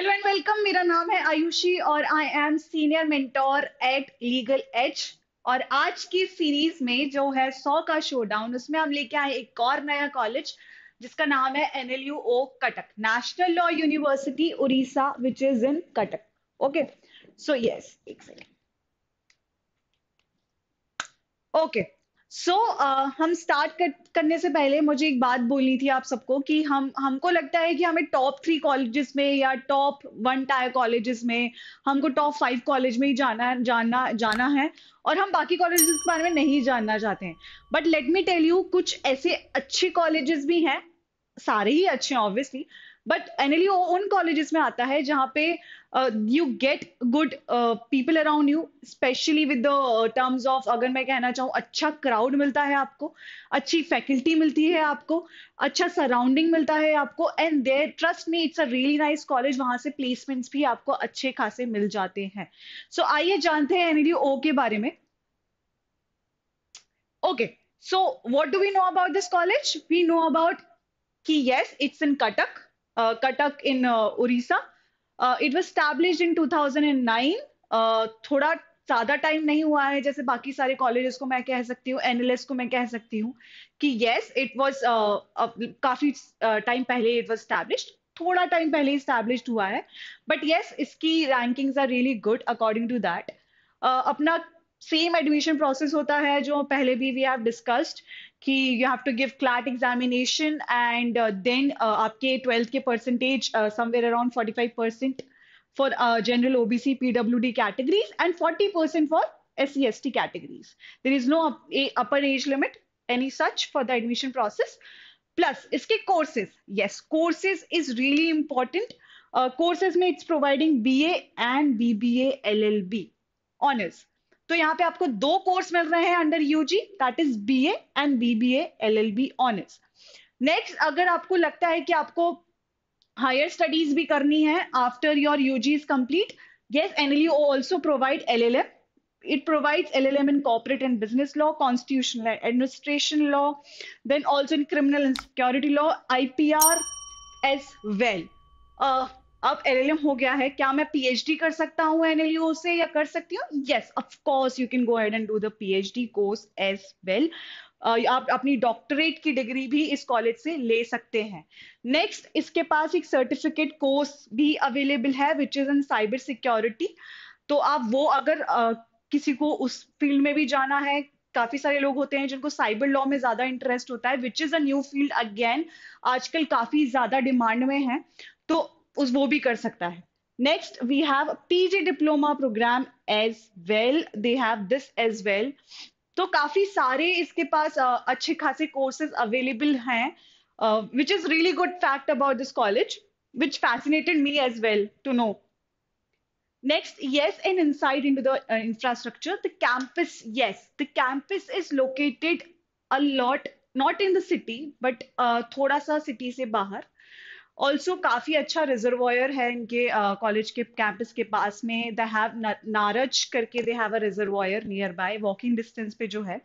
Hello and welcome मेरा नाम है आयुषी और I am senior mentor at legal edge और आज की सीरीज में जो है सौ का शोडाउन उसमें हम लेके आए एक और नया कॉलेज जिसका नाम है N L U O Cuttack national law university Orissa which is in Cuttack okay so yes एक second okay so so, uh, हम स्टार्ट कर, करने से पहले मुझे एक बात बोलनी थी आप सबको कि हम हमको लगता है कि हमें टॉप थ्री कॉलेजेस में या टॉप वन टायर कॉलेजेस में हमको टॉप फाइव कॉलेज में ही जाना जाना जाना है और हम बाकी कॉलेजेस के बारे में नहीं जानना चाहते हैं but let me tell you कुछ ऐसे अच्छे कॉलेजेस भी हैं सारे ही अच्छे हैं ऑब्वियसली बट एनएलई e उन कॉलेजेस में आता है जहाँ पे you get good people around you specially with the terms of अगर मैं कहना चाहूँ अच्छा क्राउड मिलता है आपको अच्छी फैकल्टी मिलती है आपको अच्छा सराउंडिंग मिलता है आपको and there trust me it's a really nice college वहाँ से प्लेसमेंट्स भी आपको अच्छे खासे मिल जाते हैं सो so, आइए जानते हैं एनएलई ओ e के बारे में okay so what do we know about this college we know about कि yes it's in Cuttack uh, in in uh, Orissa. Uh, it was established in 2009. Uh, थोड़ा ज़्यादा टाइम नहीं हुआ है जैसे बाकी सारे कॉलेजेस को मैं कह सकती हूँ एनएलएस को मैं कह सकती हूँ कि येस इट वाज काफ़ी टाइम पहले इट वाज स्टैब्लिश्ड थोड़ा टाइम पहले स्टैब्लिश हुआ है बट येस इसकी rankings are really good according to that अपना सेम एडमिशन प्रोसेस होता है जो पहले भी वी हैव डिस्कस्ड कि you have to give CLAT examination and then आपके ट्वेल्थ के percentage somewhere around forty five percent for general OBC PWD categories and forty percent for S C S T categories there is no upper age limit any such for the admission process plus इसके courses yes courses is really important courses में it's providing B A and B B L L B honours तो यहाँ पे आपको दो course मिल रहे हैं under UG that is B and B B L L B honours next अगर आपको लगता है कि आपको हायर स्टडीज भी करनी है after your UG is complete guess N L U also provide L L M it provide L L M in corporate and business law constitutional administration law then also in criminal and security law I P R as well अब एल हो गया है क्या मैं PhD कर सकता हूँ एनएलयू से या कर सकती हूँ of course you can go ahead and do the PhD course as well आप अपनी डॉक्टरेट की डिग्री भी इस कॉलेज से ले सकते हैं नेक्स्ट इसके पास एक सर्टिफिकेट कोर्स भी अवेलेबल है which is in cyber security तो आप वो अगर uh, किसी को उस फील्ड में भी जाना है काफी सारे लोग होते हैं जिनको साइबर लॉ में ज्यादा इंटरेस्ट होता है which is a new field again आजकल काफी ज्यादा डिमांड में है तो उस वो भी कर सकता है next we have PG diploma program as well they have this as well तो काफी सारे इसके पास अच्छे खासे कोर्सेज अवेलेबल हैं which is really good fact about this college which fascinated me as well to know next yes an inside into the infrastructure the campus yes the campus is located a lot not in दिटी but थोड़ा सा city से बाहर also काफ़ी अच्छा reservoir है इनके college uh, के कैंपस के पास में दे हैव नारज करके they have a reservoir nearby walking distance पे जो है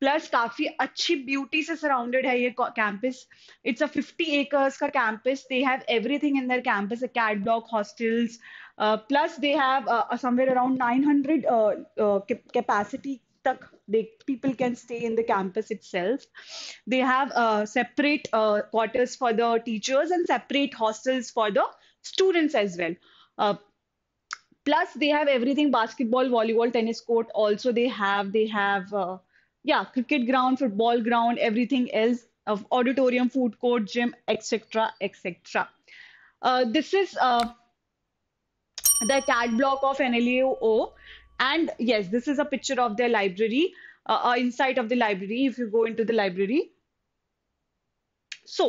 प्लस काफी अच्छी ब्यूटी से सराउंडेड है ये कैंपस इट्स अ 50 एकर्स का campus they have everything in their campus a cat dog hostels plus they have somewhere around 900 capacity stuck they people can stay in the campus itself they have uh, separate uh, quarters for the teachers and separate hostels for the students as well uh, plus they have everything basketball volleyball tennis court also they have they have uh, yeah cricket ground football ground everything else of auditorium food court gym etc etc uh, this is uh, the CAD block of NLAO And yes, this is a picture of their library, uh, uh, inside of the library, if you go into the library. So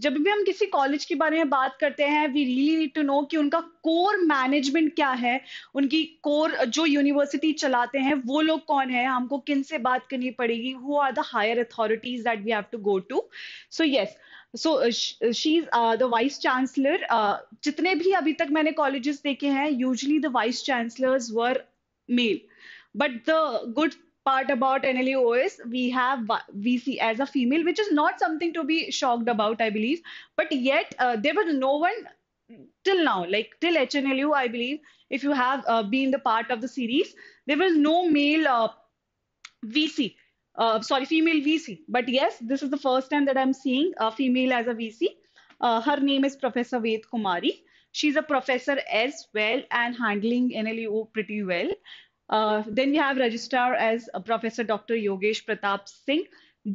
जब भी हम किसी college के बारे में बात करते हैं we really need to know कि उनका कोर मैनेजमेंट क्या है उनकी कोर uh, जो यूनिवर्सिटी चलाते हैं वो लोग कौन है हमको किन से बात करनी पड़ेगी who are the higher authorities that we have to go to so yes so she is the vice chancellor जितने भी अभी तक मैंने कॉलेजेस देखे हैं usually the vice chancellors were male. But the good part about is we have VC as a female, which is not something to be shocked about, I believe. But yet, uh, there was no one till now, like till HNLU, I believe, if you have uh, been the part of the series, there was no male uh, VC. Uh, sorry, female VC. But yes, this is the first time that I'm seeing a female as a VC. Uh, her name is Professor Ved Kumari. She's a professor as well and handling NLEO pretty well. Uh, then we have registrar as a Professor Dr. Yogesh Pratap Singh.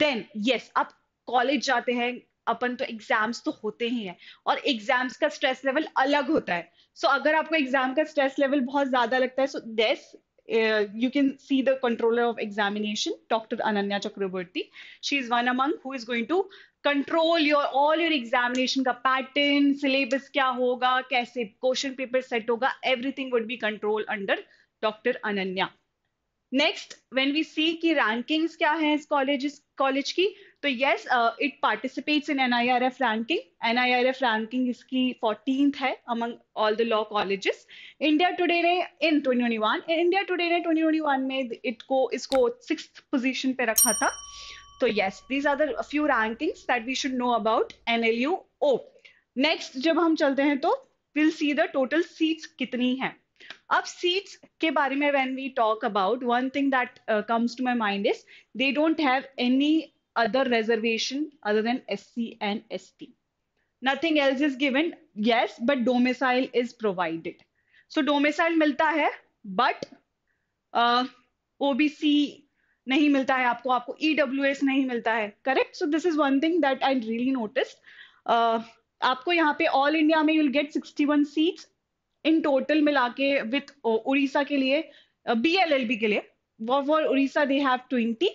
Then, yes, आप college jate हैं अपन तो exams तो होते ही हैं और exams का stress level अलग होता है सो so, अगर आपको एग्जाम का स्ट्रेस लेवल बहुत ज्यादा लगता है so this you can see the controller of examination doctor Ananya Chakraborty she is one among who is going to control your all your examination का पैटर्न सिलेबस क्या होगा कैसे क्वेश्चन पेपर सेट होगा everything would be control under doctor Ananya next when we see की rankings क्या है इस college college की तो yes it participates in NIRF ranking NIRF ranking इसकी फोर्टीन है among all the law colleges India Today ने इन ट्वेंटी इंडिया टुडे ने ट्वेंटी में इट को इसको सिक्स पोजिशन पे रखा था So yes, these are the few rankings that we should know about NLUO. Next, जब हम चलते हैं तो we'll see the total seats कितनी हैं. अब seats के बारे में when we talk about one thing that uh, comes to my mind is they don't have any other reservation other than SC and ST. Nothing else is given. Yes, but domicile is provided. So domicile मिलता है but uh, OBC नहीं मिलता है आपको आपको ई e नहीं मिलता है correct so this is one thing that I really notice आपको यहाँ पे ऑल इंडिया में you'll get sixty one seats in total मिला के विथ उड़ीसा के लिए बी एल एल बी के लिए for Orissa they have twenty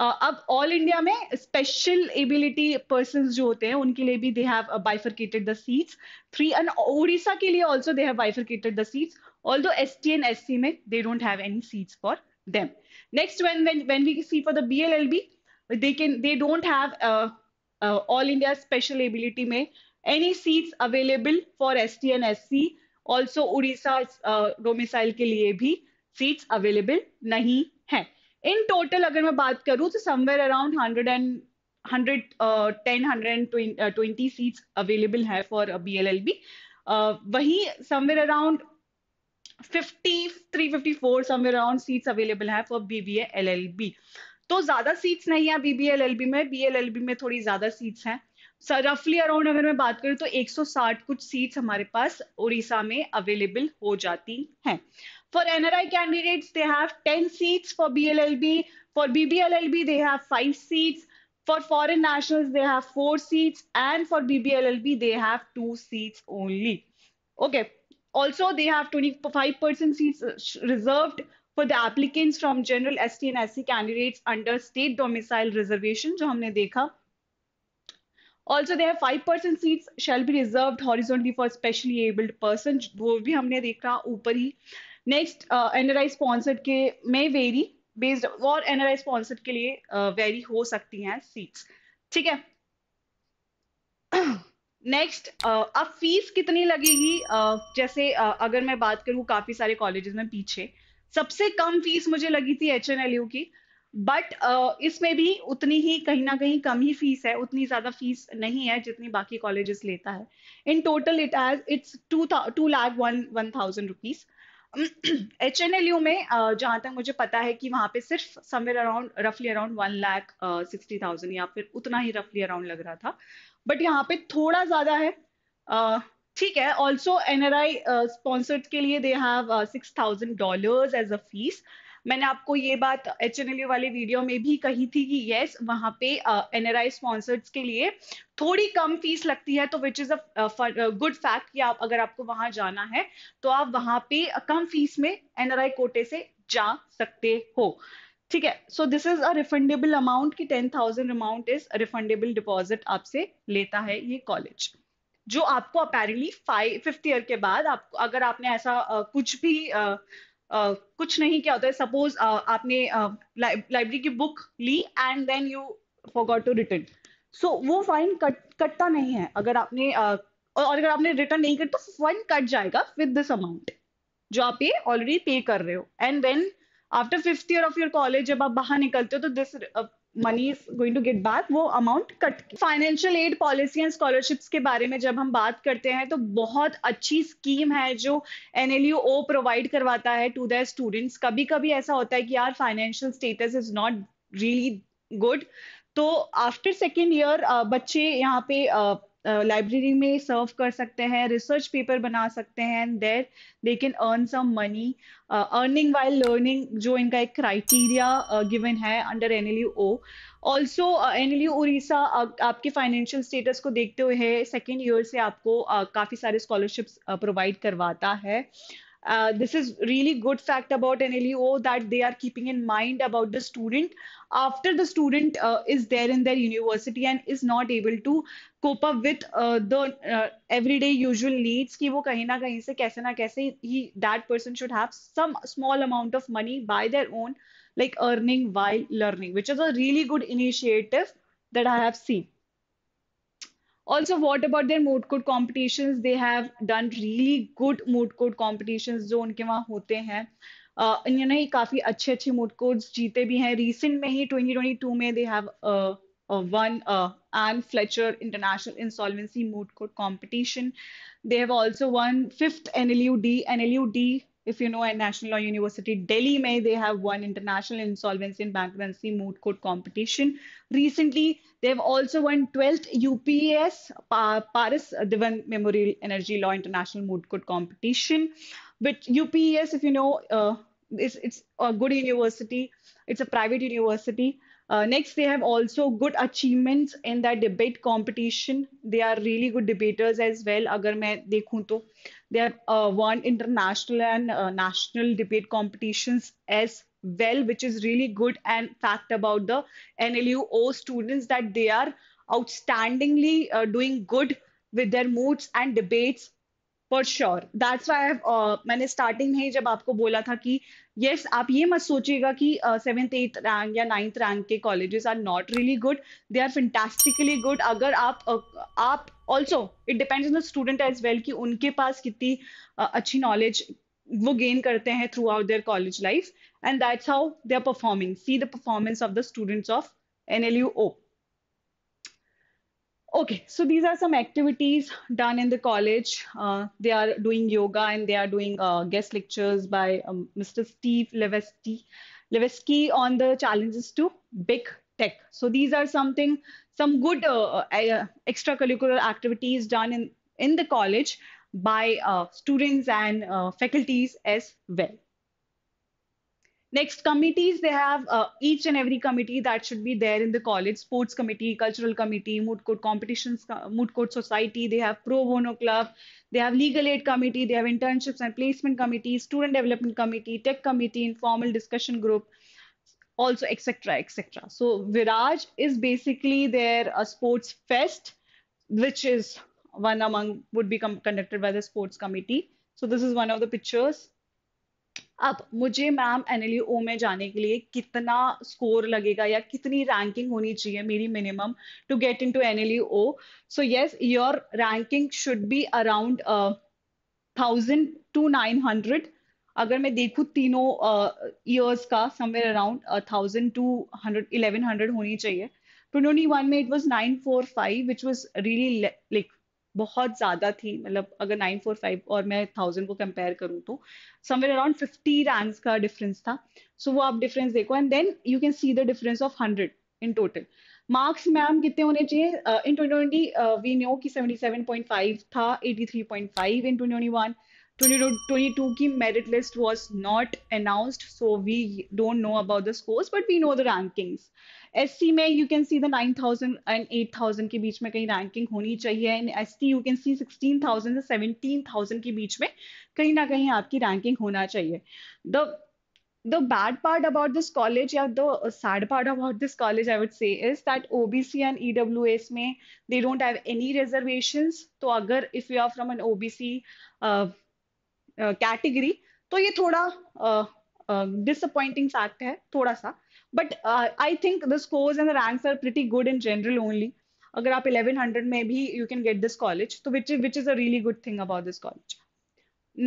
अब ऑल इंडिया में स्पेशल एबिलिटी पर्सन जो होते हैं उनके लिए भी they have bifurcated the seats three and Orissa के लिए also they have bifurcated the seats all दो S T and S C में they don't have any seats for them next when when, when we see for the BLLB, they can they don't have uh, uh, all india special ability may any seats available for st and sc also odisha's uh, domicile uh, ke liye seats available nahi hai in total agar main baat karu to somewhere around 100 100 10 20 seats available hai for a bllb uh, somewhere around fifty three fifty four somewhere around seats available for तो ज्यादा seats नहीं है में में थोड़ी ज्यादा seats हैं रफली अराउंड अगर मैं बात तो 160 कुछ सीट्स हमारे पास उड़ीसा में अवेलेबल हो जाती हैं for NRI candidates they have 10 seats for BLLB for BBLLB they have 5 seats for foreign nationals they have 4 seats and for BBLLB they have 2 seats only okay Also, they have 25% seats uh, reserved for the applicants from general ST and SC candidates under state domicile reservation, जो हमने देखा. Also there five percent seats shall be reserve horizontally for specially abled person वो भी हमने देखा ऊपर ही next N R I sponsored के में वेरी बेस्ड और एन आर आई स्पॉन्सर्ड के लिए वेरी uh, हो सकती हैं सीट्स ठीक है नेक्स्ट uh, अब फीस कितनी लगेगी uh, जैसे uh, अगर मैं बात करूँ काफी सारे कॉलेजेस में पीछे सबसे कम फीस मुझे लगी थी एच एन एल यू की बट uh, इसमें भी उतनी ही कहीं ना कहीं कम ही फीस है उतनी ज्यादा फीस नहीं है जितनी बाकी कॉलेजेस लेता है in total it has it's two two lakh one one thousand rupees H N L U में जहां तक मुझे पता है कि वहां पे सिर्फ समवेयर अराउंड रफली around one lakh sixty thousand या फिर उतना ही रफली अराउंड लग रहा था बट यहाँ पे थोड़ा ज़्यादा है ठीक है also N R I sponsored के लिए they have six thousand dollars as a fees मैंने आपको ये बात एच वाले वीडियो में भी कही थी कि यस वहां पे एनआरआई स्पॉन्सर्स के लिए थोड़ी कम फीस लगती है तो which is a good fact कि आप अगर आपको वहां जाना है तो आप वहां पे कम फीस में एनआरआई कोटे से जा सकते हो ठीक है so this is a refundable amount की ten thousand amount is refundable deposit आपसे लेता है ये कॉलेज जो आपको अपेरेंटली फाइव फिफ्थ ईयर के बाद आपको अगर आपने ऐसा आ, कुछ भी आ, कुछ नहीं क्या होता है सपोज आपने लाइब्रेरी की बुक ली and then you forgot to return so वो फाइन कट कटता नहीं है अगर आपने uh, और अगर आपने रिटर्न नहीं कर तो फाइन कट जाएगा विद दिस अमाउंट जो आप ये ऑलरेडी पे कर रहे हो and then after fifth year of your college जब आप बाहर निकलते हो तो this money is going to get back वो amount cut financial aid policy and scholarships के बारे में जब हम बात करते हैं तो बहुत अच्छी स्कीम है जो N L U O provide करवाता है टू द स्टूडेंट्स कभी कभी ऐसा होता है कि यार financial status is not really good तो आफ्टर सेकेंड ईयर बच्चे यहाँ पे uh, लाइब्रेरी में सर्व कर सकते हैं रिसर्च पेपर बना सकते हैं there they can earn some money earning while learning जो इनका एक क्राइटेरिया गिवन है under N L U O also N L U Orissa आपके फाइनेंशियल स्टेटस को देखते हुए सेकेंड ईयर से आपको uh, काफ़ी सारे स्कॉलरशिप्स प्रोवाइड uh, करवाता है Uh, this is really good fact about nleo that they are keeping in mind about the student after the student uh, is there in their university and is not able to cope up with uh, the uh, everyday usual needs ki wo kahin na kahin se kaise na kaise he that person should have some small amount of money by their own like earning while learning which is a really good initiative that i have seen also what about their moot court competitions they have done really good moot court competitions jo जो उनके वहाँ होते हैं इन्होंने काफी अच्छे अच्छे mode codes जीते भी हैं रिसेंट में ही 2022 में they have won uh, Anne Fletcher International Insolvency Moot Court Competition. They have also won fifth NLUD. NLUD if you know at National Law University Delhi, may they have won international insolvency and bankruptcy moot court competition. Recently, they've also won 12th UPS Paris Divan Memorial Energy Law International Moot Court competition. But UPS, if you know, uh, it's a good university. It's a private university uh, next, they have also good achievements in that debate competition. They are really good debaters as well. Agar main dekhun to, they have uh, won international and uh, national debate competitions as well, which is really good. And fact about the NLUO students that they are outstandingly uh, doing good with their moods and debates for sure that's why मैंने starting में ही जब आपको बोला था कि yes yes, आप ये मत सोचिएगा कि सेवेंथ एथ रैंक या नाइन्थ रैंक के colleges are not really good they are fantastically good अगर आप uh, आप also it depends on the student as well कि उनके पास कितनी uh, अच्छी नॉलेज वो गेन करते हैं throughout their college life and that's how they are performing see the performance of the students of N L U O Okay, so these are some activities done in the college. Uh, they are doing yoga and they are doing uh, guest lectures by um, Mr. Steve Levesky, Levesky on the challenges to big tech. So these are something, some good uh, uh, uh extracurricular activities done in, in the college by uh, students and faculties as well. Next, committees, they have uh, each and every committee that should be there in the college, sports committee, cultural committee, moot court competitions, uh, moot court society, they have pro bono club, they have legal aid committee, they have internships and placement committee, student development committee, tech committee, informal discussion group, also etc, etc. So Viraj is basically their uh, sports fest, which is one among would be conducted by the sports committee. So this is one of the pictures अब मुझे ma'am N L ओ में जाने के लिए कितना score लगेगा या कितनी रैंकिंग होनी चाहिए मेरी minimum to get into N L O so yes your ranking should be around thousand to nine hundred अगर मैं देखूँ तीनों ईयर्स uh, का somewhere around thousand two hundred eleven hundred होनी चाहिए ट्वेंटी तो वन में it was nine four five which was really like बहुत ज़्यादा थी मतलब अगर नाइन फोर फाइव और मैं थाउजेंड को कंपेयर करूँ तो समवेयर अराउंड फिफ्टी रैंक्स का डिफरेंस था सो so, वो आप डिफरेंस देखो and then you can see the difference of hundred in total marks ma'am कितने होने चाहिए इन ट्वेंटी ट्वेंटी वी न्यू की सेवेंटी सेवन पॉइंट फाइव था eighty three point five in twenty one 2022 की merit list was not announced so we don't know about the scores but we know the rankings sc में you can see the 9000 and 8000 के बीच में कहीं ranking होनी चाहिए in st you can see 16000 से 17000 के बीच में कहीं ना कहीं आपकी ranking होना चाहिए the the bad part about this college yeah the sad part about this college i would say is that obc and ews may they don't have any reservations so agar if you are from an obc uh, category तो ये थोड़ा disappointing fact है थोड़ा सा but I think the scores and the ranks are pretty good in general only अगर आप 1100 में भी you can get this college तो which which is a really good thing about this college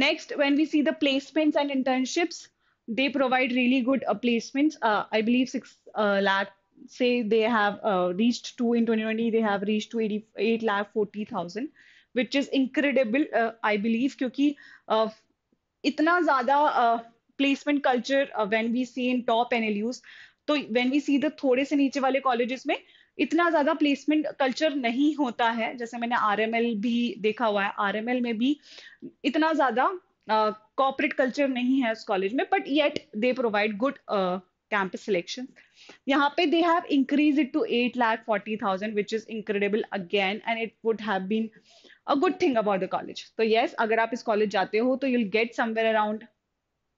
next when we see the placements and internships they provide really good placements I believe six lakh से they have reached to in twenty they have reach to eight lakh thousand which is incredible I believe क्योंकि uh, इतना ज्यादा placement culture when we see in top N L Us तो when we see the थोड़े से नीचे वाले colleges में इतना ज्यादा प्लेसमेंट कल्चर नहीं होता है जैसे मैंने आर एम एल भी देखा हुआ है आर एम एल में भी इतना ज्यादा कॉपरेट कल्चर नहीं है उस कॉलेज में but yet they provide good campus selection यहाँ पे they have increase it to eight lakh forty thousand which is incredible again and it would have been a good thing about the college तो yes अगर आप इस college जाते हो तो you'll get somewhere around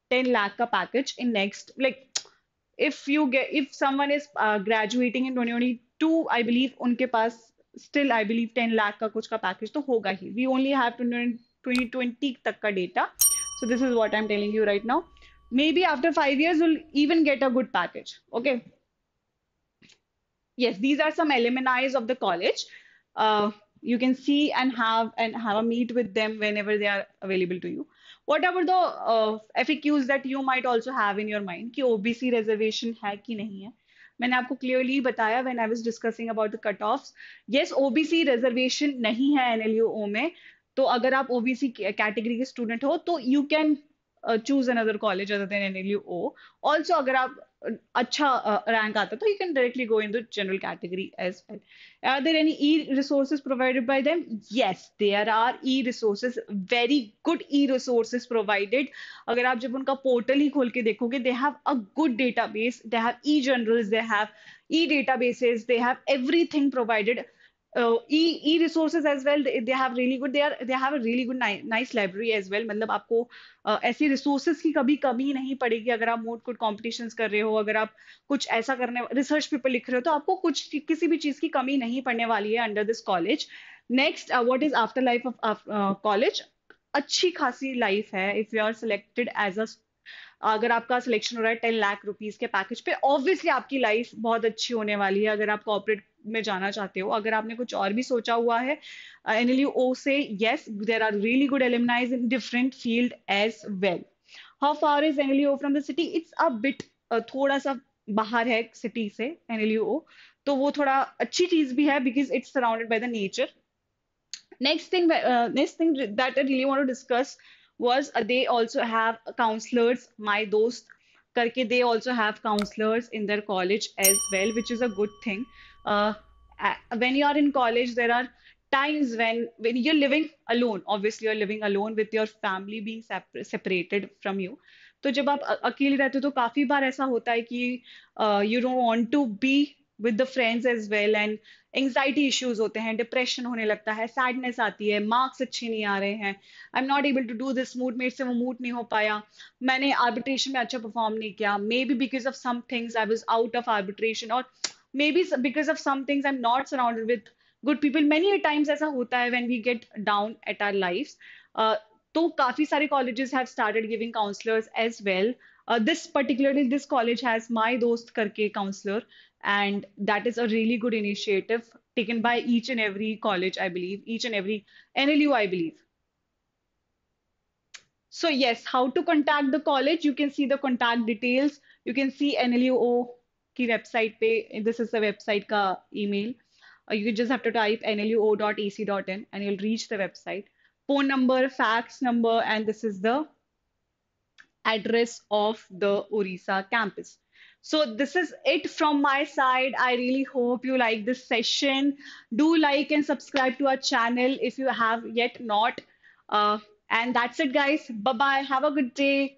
ten lakh का package in next like if you get if someone is graduating in twenty two I believe उनके पास still I believe ten lakh का कुछ का पैकेज तो होगा ही we only have twenty twenty तक का data so this is what I am telling you right now maybe after five years will even get a good package okay yes these are some alumni of the college uh, you can see and have and have a meet with them whenever they are available to you whatever the uh, faqs that you might also have in your mind ki obc reservation hai ki nahi hai मैंने आपको clearly बताया when I was discussing about the cut off yes OBC reservation नहीं है NLU में तो अगर आप OBC category के स्टूडेंट हो तो you can choose another college other than NLU also अगर आप अच्छा रैंक आता तो you can directly go in the general category as well are there any e resources provided by them yes there are e resources very good e resources provided अगर आप जब उनका portal ही खोल के देखोगे they have a good database they have e journals they have e databases they have everything provided uh, e e resources as well they, they have really good they are they have a really good ni- nice library as well मतलब आपको uh, ऐसी resources की कभी कमी नहीं पड़ेगी अगर आप मोड कोड competitions कर रहे हो अगर आप कुछ ऐसा करने research paper लिख रहे हो तो आपको कुछ कि, किसी भी चीज की कमी नहीं पड़ने वाली है under this college next what is after life of college अच्छी खासी लाइफ है if you are selected as a अगर आपका सिलेक्शन हो रहा है टेन लाख रुपीज के पैकेज पे ऑब्वियसली आपकी लाइफ बहुत अच्छी होने वाली है अगर आप कॉपरेट में जाना चाहते हो अगर आपने कुछ और भी सोचा हुआ है एन एल यू ओ से yes there are really good alumni in different field as well how far is N L U O from the city it's a bit थोड़ा सा बाहर है सिटी से एन एल यू ओ तो वो थोड़ा अच्छी चीज भी है because it's surrounded by the nature next thing next thing that I really want to discuss was uh, they also have counselors my dost karke they also have counselors in their college as well which is a good thing uh, when you are in college there are times when when you're living alone obviously you're living alone with your family being separ- separated from you तो जब आप अकेले रहते हो तो काफ़ी बार ऐसा होता है कि you don't want to be with the friends as well and anxiety issues होते हैं डिप्रेशन होने लगता है सैडनेस आती है मार्क्स अच्छे नहीं आ रहे हैं I am not able to do this mood मेरे से वो मूड नहीं हो पाया मैंने आर्बिट्रेशन में अच्छा परफॉर्म नहीं किया maybe because of some things I was out of arbitration और maybe because of some things I am not surrounded with good people many times ऐसा होता है when we get down at our life तो काफी सारे colleges have started giving counsellors as well Uh, this particularly, this college has My Dost Karke counselor, and that is a really good initiative taken by each and every college, I believe, each and every NLU, I believe. So yes, how to contact the college? You can see the contact details. You can see NLUO ki website pe. this is the website ka email. Uh, you just have to type nluo.ac.in and you'll reach the website. Phone number, fax number, and this is the address of the Orissa campus. So this is it from my side. I really hope you like this session. Do like and subscribe to our channel if you have yet not. Uh, and that's it, guys. Bye-bye. Have a good day.